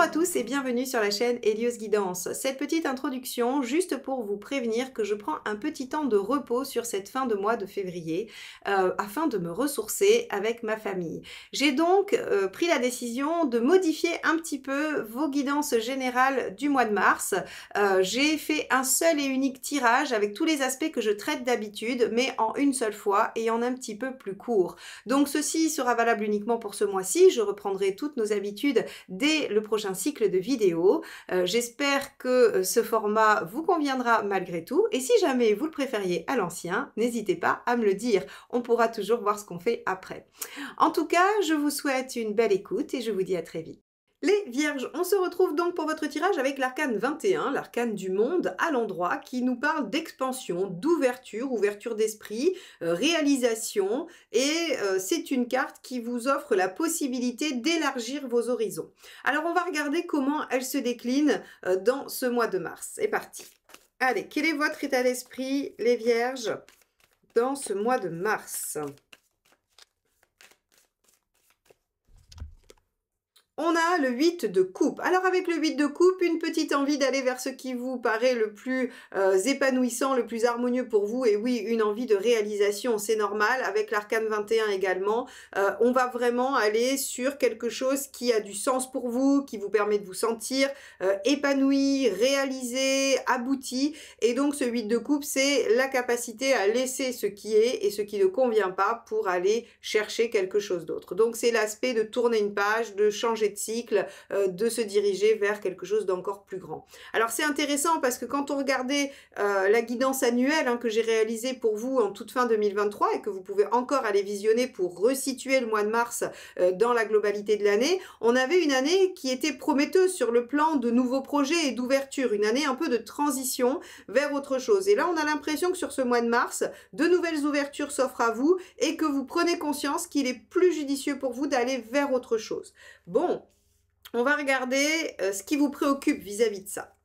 à tous et bienvenue sur la chaîne Helios Guidance. Cette petite introduction juste pour vous prévenir que je prends un petit temps de repos sur cette fin de mois de février euh, afin de me ressourcer avec ma famille. J'ai donc euh, pris la décision de modifier un petit peu vos guidances générales du mois de mars. Euh, j'ai fait un seul et unique tirage avec tous les aspects que je traite d'habitude mais en une seule fois et en un petit peu plus court. Donc ceci sera valable uniquement pour ce mois-ci. Je reprendrai toutes nos habitudes dès le prochain cycle de vidéos. Euh, j'espère que euh, ce format vous conviendra malgré tout et si jamais vous le préfériez à l'ancien, n'hésitez pas à me le dire. On pourra toujours voir ce qu'on fait après. En tout cas, je vous souhaite une belle écoute et je vous dis à très vite. Les Vierges, on se retrouve donc pour votre tirage avec l'arcane 21, l'arcane du monde à l'endroit, qui nous parle d'expansion, d'ouverture, ouverture, d'esprit, euh, réalisation, et euh, c'est une carte qui vous offre la possibilité d'élargir vos horizons. Alors on va regarder comment elle se décline euh, dans ce mois de mars. C'est parti. Allez, quel est votre état d'esprit, les Vierges, dans ce mois de mars On a le 8 de coupe. Alors avec le 8 de coupe, une petite envie d'aller vers ce qui vous paraît le plus euh, épanouissant, le plus harmonieux pour vous. Et oui, une envie de réalisation, c'est normal. Avec l'arcane 21 également, euh, on va vraiment aller sur quelque chose qui a du sens pour vous, qui vous permet de vous sentir euh, épanoui, réalisé, abouti. Et donc ce 8 de coupe, c'est la capacité à laisser ce qui est et ce qui ne convient pas pour aller chercher quelque chose d'autre. Donc c'est l'aspect de tourner une page, de changer de cycle, euh, de se diriger vers quelque chose d'encore plus grand. Alors c'est intéressant parce que quand on regardait euh, la guidance annuelle hein, que j'ai réalisée pour vous en toute fin 2023 et que vous pouvez encore aller visionner pour resituer le mois de mars euh, dans la globalité de l'année, on avait une année qui était prometteuse sur le plan de nouveaux projets et d'ouverture, une année un peu de transition vers autre chose. Et là on a l'impression que sur ce mois de mars, de nouvelles ouvertures s'offrent à vous et que vous prenez conscience qu'il est plus judicieux pour vous d'aller vers autre chose. Bon, on va regarder euh, ce qui vous préoccupe vis à -vis de ça.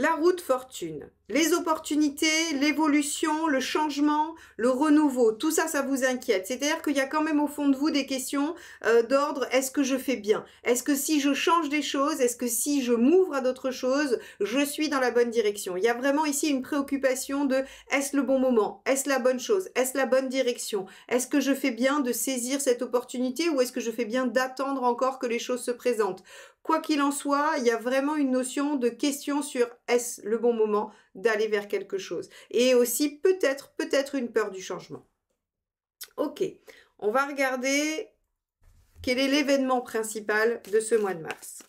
La route fortune, les opportunités, l'évolution, le changement, le renouveau, tout ça, ça vous inquiète. C'est-à-dire qu'il y a quand même au fond de vous des questions euh, d'ordre, est-ce que je fais bien Est-ce que si je change des choses, est-ce que si je m'ouvre à d'autres choses, je suis dans la bonne direction Il y a vraiment ici une préoccupation de est-ce le bon moment Est-ce la bonne chose Est-ce la bonne direction Est-ce que je fais bien de saisir cette opportunité ou est-ce que je fais bien d'attendre encore que les choses se présentent Quoi qu'il en soit, il y a vraiment une notion de question sur est-ce le bon moment d'aller vers quelque chose et aussi peut-être peut-être une peur du changement. OK. On va regarder quel est l'événement principal de ce mois de mars.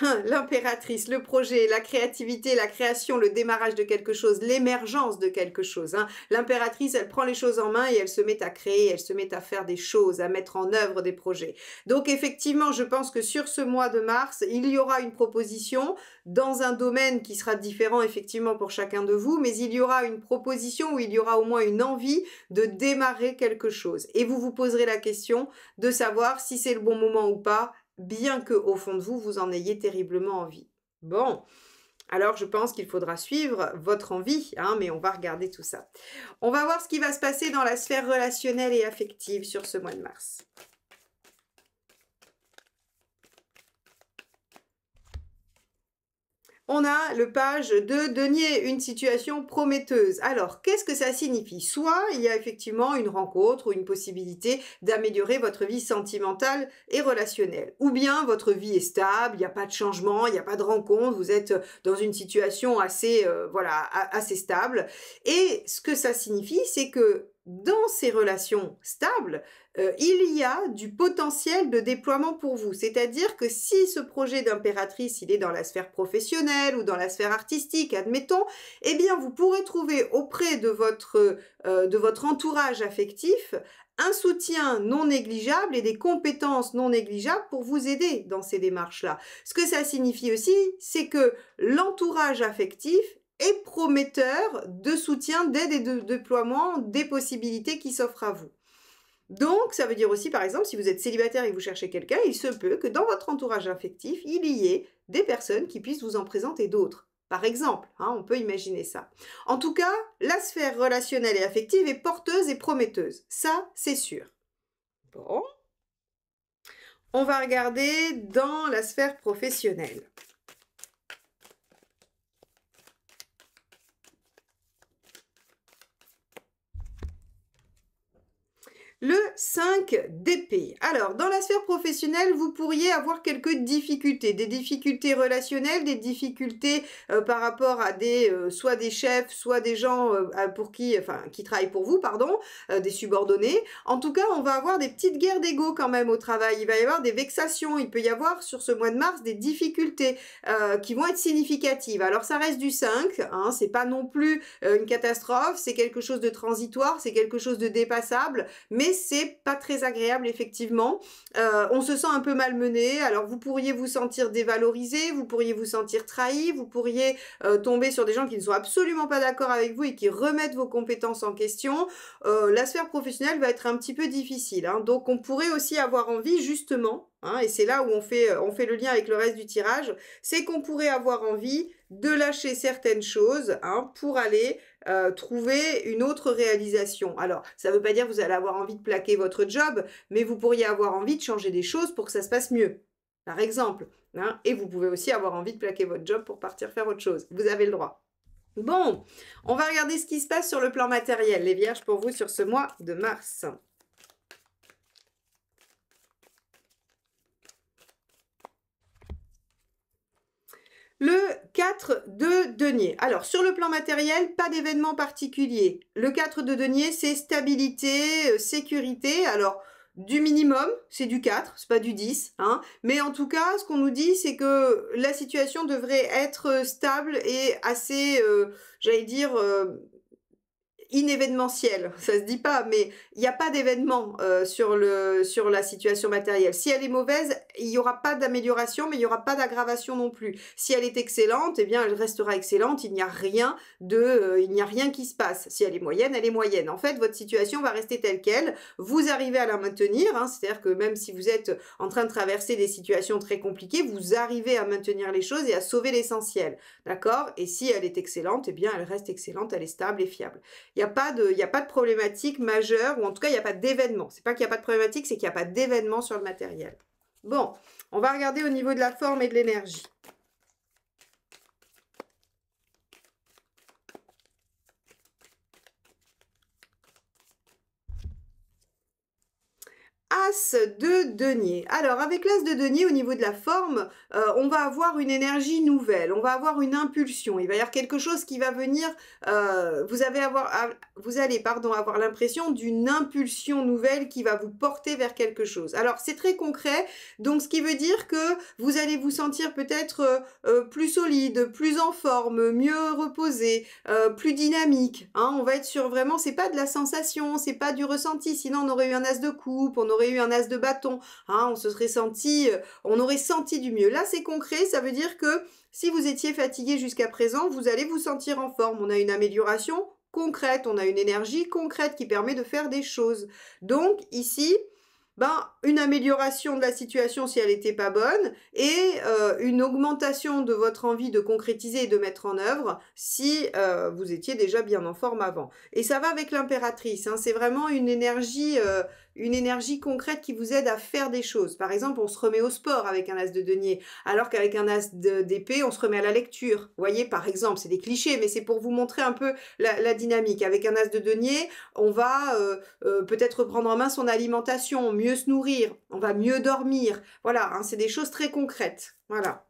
Hein, l'impératrice, le projet, la créativité, la création, le démarrage de quelque chose, l'émergence de quelque chose. Hein. L'impératrice, elle prend les choses en main et elle se met à créer, elle se met à faire des choses, à mettre en œuvre des projets. Donc effectivement, je pense que sur ce mois de mars, il y aura une proposition dans un domaine qui sera différent effectivement pour chacun de vous, mais il y aura une proposition où il y aura au moins une envie de démarrer quelque chose. Et vous vous poserez la question de savoir si c'est le bon moment ou pas bien que au fond de vous, vous en ayez terriblement envie. Bon, alors je pense qu'il faudra suivre votre envie, hein, mais on va regarder tout ça. On va voir ce qui va se passer dans la sphère relationnelle et affective sur ce mois de mars. on a le page de Denier, une situation prometteuse. Alors, qu'est-ce que ça signifie Soit il y a effectivement une rencontre ou une possibilité d'améliorer votre vie sentimentale et relationnelle. Ou bien votre vie est stable, il n'y a pas de changement, il n'y a pas de rencontre, vous êtes dans une situation assez, euh, voilà, assez stable. Et ce que ça signifie, c'est que dans ces relations stables, euh, il y a du potentiel de déploiement pour vous. C'est-à-dire que si ce projet d'impératrice, il est dans la sphère professionnelle ou dans la sphère artistique, admettons, eh bien, vous pourrez trouver auprès de votre, euh, de votre entourage affectif un soutien non négligeable et des compétences non négligeables pour vous aider dans ces démarches-là. Ce que ça signifie aussi, c'est que l'entourage affectif et prometteur de soutien, d'aide et de déploiement des possibilités qui s'offrent à vous. Donc, ça veut dire aussi, par exemple, si vous êtes célibataire et que vous cherchez quelqu'un, il se peut que dans votre entourage affectif, il y ait des personnes qui puissent vous en présenter d'autres. Par exemple, hein, on peut imaginer ça. En tout cas, la sphère relationnelle et affective est porteuse et prometteuse. Ça, c'est sûr. Bon. On va regarder dans la sphère professionnelle. Le 5 d'épée. Alors, dans la sphère professionnelle, vous pourriez avoir quelques difficultés, des difficultés relationnelles, des difficultés euh, par rapport à des euh, soit des chefs, soit des gens euh, pour qui enfin qui travaillent pour vous, pardon, des subordonnés. En tout cas, on va avoir des petites guerres d'ego quand même au travail. Il va y avoir des vexations, il peut y avoir sur ce mois de mars des difficultés qui vont être significatives. Alors, ça reste du 5, hein. c'est pas non plus une catastrophe, c'est quelque chose de transitoire, c'est quelque chose de dépassable, mais c'est pas très agréable effectivement. Euh, on se sent un peu malmené. Alors vous pourriez vous sentir dévalorisé, vous pourriez vous sentir trahi, vous pourriez euh, tomber sur des gens qui ne sont absolument pas d'accord avec vous et qui remettent vos compétences en question. Euh, la sphère professionnelle va être un petit peu difficile. Hein. Donc on pourrait aussi avoir envie justement hein, et c'est là où on fait, on fait, le lien avec le reste du tirage, c'est qu'on pourrait avoir envie de lâcher certaines choses hein, pour aller euh, trouver une autre réalisation. Alors, ça ne veut pas dire que vous allez avoir envie de plaquer votre job, mais vous pourriez avoir envie de changer des choses pour que ça se passe mieux, par exemple. Hein. et vous pouvez aussi avoir envie de plaquer votre job pour partir faire autre chose. Vous avez le droit. Bon, on va regarder ce qui se passe sur le plan matériel, les vierges, pour vous sur ce mois de mars. le 4 de denier. Alors, sur le plan matériel, pas d'événement particulier. Le 4 de denier, c'est stabilité, euh, sécurité. Alors, du minimum, c'est du 4, c'est pas du 10. Hein. Mais en tout cas, ce qu'on nous dit, c'est que la situation devrait être euh, stable et assez, euh, j'allais dire, inévénementielle. Ça se dit pas, mais il n'y a pas d'événement euh, sur, le, sur la situation matérielle. Si elle est mauvaise, il n'y aura pas d'amélioration, mais il n'y aura pas d'aggravation non plus. Si elle est excellente, eh bien, elle restera excellente. Il n'y a rien de, euh, il n'y a rien qui se passe. Si elle est moyenne, elle est moyenne. En fait, votre situation va rester telle qu'elle. Vous arrivez à la maintenir. Hein. C'est-à-dire que même si vous êtes en train de traverser des situations très compliquées, vous arrivez à maintenir les choses et à sauver l'essentiel. D'accord? Et si elle est excellente, eh bien, elle reste excellente, elle est stable et fiable. Il n'y a, pas de, a pas de problématique majeure, ou en tout cas, il n'y a pas d'événement. C'est pas qu'il n'y a pas de problématique, c'est qu'il n'y a pas d'événement sur le matériel. Bon, on va regarder au niveau de la forme et de l'énergie. de denier. Alors avec l'as de denier au niveau de la forme, euh, on va avoir une énergie nouvelle, on va avoir une impulsion, il va y avoir quelque chose qui va venir, euh, vous, avez avoir, ah, vous allez pardon, avoir l'impression d'une impulsion nouvelle qui va vous porter vers quelque chose. Alors c'est très concret, donc ce qui veut dire que vous allez vous sentir peut-être euh, plus solide, plus en forme, mieux reposé, plus dynamique. Hein. on va être sûr vraiment, c'est pas de la sensation, c'est pas du ressenti, sinon on aurait eu un as de coupe, on aurait eu un as de bâton, hein, on se serait senti, euh, on aurait senti du mieux. Là, c'est concret, ça veut dire que si vous étiez fatigué jusqu'à présent, vous allez vous sentir en forme. On a une amélioration concrète, on a une énergie concrète qui permet de faire des choses. Donc ici, ben, une amélioration de la situation si elle n'était pas bonne et euh, une augmentation de votre envie de concrétiser et de mettre en œuvre si euh, vous étiez déjà bien en forme avant. Et ça va avec l'impératrice, hein. c'est vraiment une énergie une énergie concrète qui vous aide à faire des choses. Par exemple, on se remet au sport avec un as de denier, alors qu'avec un as d'épée, on se remet à la lecture. Vous voyez, par exemple, c'est des clichés, mais c'est pour vous montrer un peu la, dynamique. Avec un as de denier, on va euh, euh, peut-être prendre en main son alimentation, mieux se nourrir, on va mieux dormir. Voilà, hein, c'est des choses très concrètes. Voilà.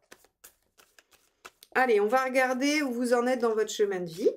Allez, on va regarder où vous en êtes dans votre chemin de vie.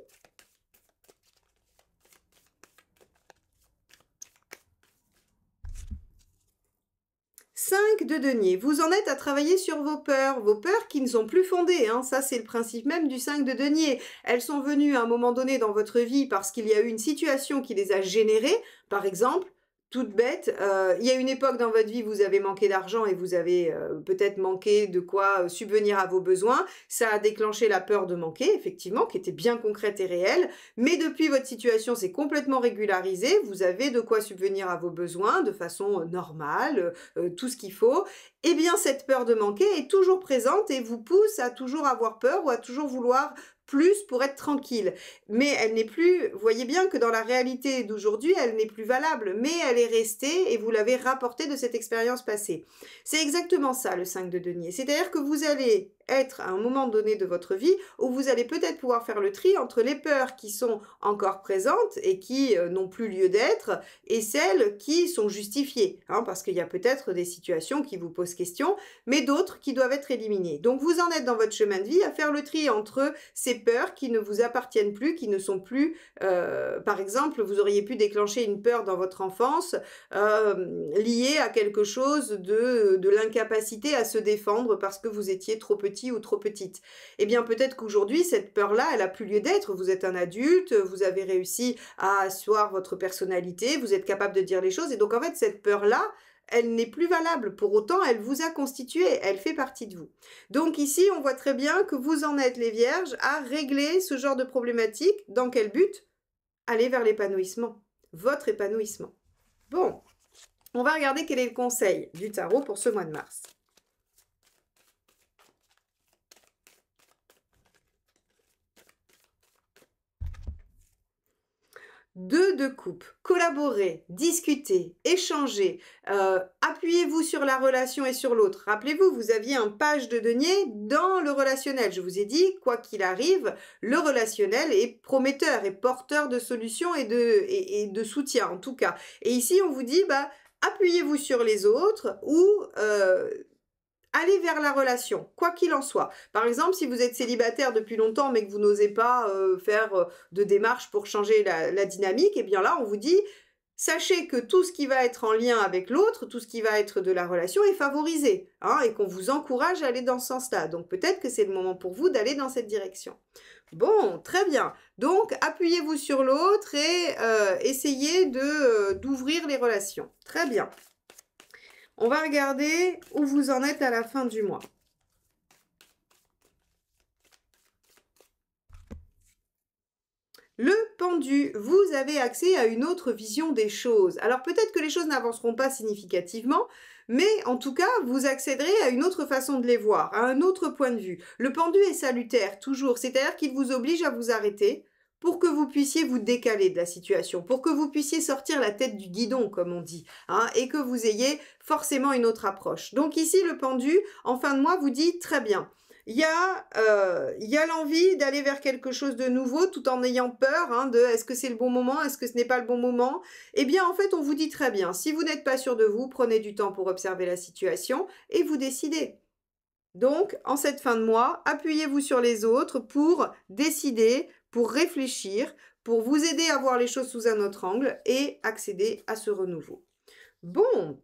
5 de denier. Vous en êtes à travailler sur vos peurs, vos peurs qui ne sont plus fondées. Hein. Ça, c'est le principe même du 5 de denier. Elles sont venues à un moment donné dans votre vie parce qu'il y a eu une situation qui les a générées, par exemple toute bête. Euh, il y a une époque dans votre vie, vous avez manqué d'argent et vous avez euh, peut-être manqué de quoi euh, subvenir à vos besoins. Ça a déclenché la peur de manquer, effectivement, qui était bien concrète et réelle. Mais depuis, votre situation s'est complètement régularisée. Vous avez de quoi subvenir à vos besoins de façon normale, tout ce qu'il faut. Eh bien, cette peur de manquer est toujours présente et vous pousse à toujours avoir peur ou à toujours vouloir plus pour être tranquille. Mais elle n'est plus, voyez bien que dans la réalité d'aujourd'hui, elle n'est plus valable, mais elle est restée et vous l'avez rapportée de cette expérience passée. C'est exactement ça le 5 de denier. C'est-à-dire que vous allez être à un moment donné de votre vie où vous allez peut-être pouvoir faire le tri entre les peurs qui sont encore présentes et qui euh, n'ont plus lieu d'être et celles qui sont justifiées, hein, parce qu'il y a peut-être des situations qui vous posent question, mais d'autres qui doivent être éliminées. Donc vous en êtes dans votre chemin de vie à faire le tri entre ces peurs qui ne vous appartiennent plus, qui ne sont plus, euh, par exemple, vous auriez pu déclencher une peur dans votre enfance euh, liée à quelque chose de, de l'incapacité à se défendre parce que vous étiez trop petit ou trop petite. et eh bien, peut-être qu'aujourd'hui, cette peur-là, elle a plus lieu d'être. Vous êtes un adulte, vous avez réussi à asseoir votre personnalité, vous êtes capable de dire les choses. Et donc, en fait, cette peur-là, elle n'est plus valable. Pour autant, elle vous a constitué, elle fait partie de vous. Donc ici, on voit très bien que vous en êtes les vierges à régler ce genre de problématique. Dans quel but Aller vers l'épanouissement, votre épanouissement. Bon, on va regarder quel est le conseil du tarot pour ce mois de mars. deux de coupe, collaborer, discuter, échanger, euh, appuyez-vous sur la relation et sur l'autre. Rappelez-vous, vous aviez un page de denier dans le relationnel. Je vous ai dit, quoi qu'il arrive, le relationnel est prometteur et porteur de solutions et de, soutien en tout cas. Et ici, on vous dit, bah, appuyez-vous sur les autres ou euh, allez vers la relation, quoi qu'il en soit. Par exemple, si vous êtes célibataire depuis longtemps mais que vous n'osez pas euh, faire euh, de démarche pour changer la, dynamique, et eh bien là, on vous dit, sachez que tout ce qui va être en lien avec l'autre, tout ce qui va être de la relation est favorisé, hein, et qu'on vous encourage à aller dans ce sens-là. Donc peut-être que c'est le moment pour vous d'aller dans cette direction. Bon, très bien. Donc appuyez-vous sur l'autre et euh, essayez de d'ouvrir les relations. Très bien. On va regarder où vous en êtes à la fin du mois. Le pendu, vous avez accès à une autre vision des choses. Alors peut-être que les choses n'avanceront pas significativement, mais en tout cas, vous accéderez à une autre façon de les voir, à un autre point de vue. Le pendu est salutaire, toujours, c'est-à-dire qu'il vous oblige à vous arrêter, pour que vous puissiez vous décaler de la situation, pour que vous puissiez sortir la tête du guidon, comme on dit, hein, et que vous ayez forcément une autre approche. Donc ici, le pendu, en fin de mois, vous dit très bien. Euh, il y a, l'envie d'aller vers quelque chose de nouveau tout en ayant peur hein, de est-ce que c'est le bon moment, est-ce que ce n'est pas le bon moment. Eh bien, en fait, on vous dit très bien, si vous n'êtes pas sûr de vous, prenez du temps pour observer la situation et vous décidez. Donc, en cette fin de mois, appuyez-vous sur les autres pour décider pour réfléchir, pour vous aider à voir les choses sous un autre angle et accéder à ce renouveau. Bon,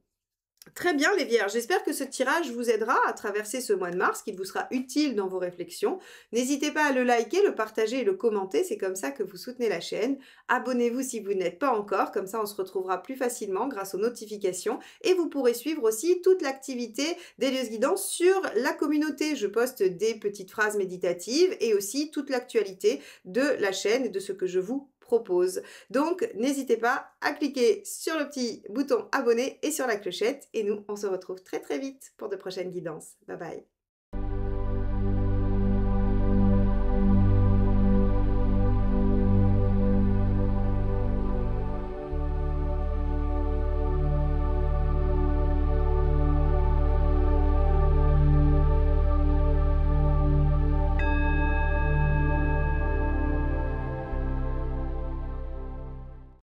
Très bien les vierges, j'espère que ce tirage vous aidera à traverser ce mois de mars, qu'il vous sera utile dans vos réflexions. N'hésitez pas à le liker, le partager et le commenter, c'est comme ça que vous soutenez la chaîne. Abonnez-vous si vous n'êtes pas encore, comme ça on se retrouvera plus facilement grâce aux notifications et vous pourrez suivre aussi toute l'activité des lieux guidance sur la communauté. Je poste des petites phrases méditatives et aussi toute l'actualité de la chaîne et de ce que je vous propose. Donc n'hésitez pas à cliquer sur le petit bouton abonné et sur la clochette et nous on se retrouve très très vite pour de prochaines guidances. Bye bye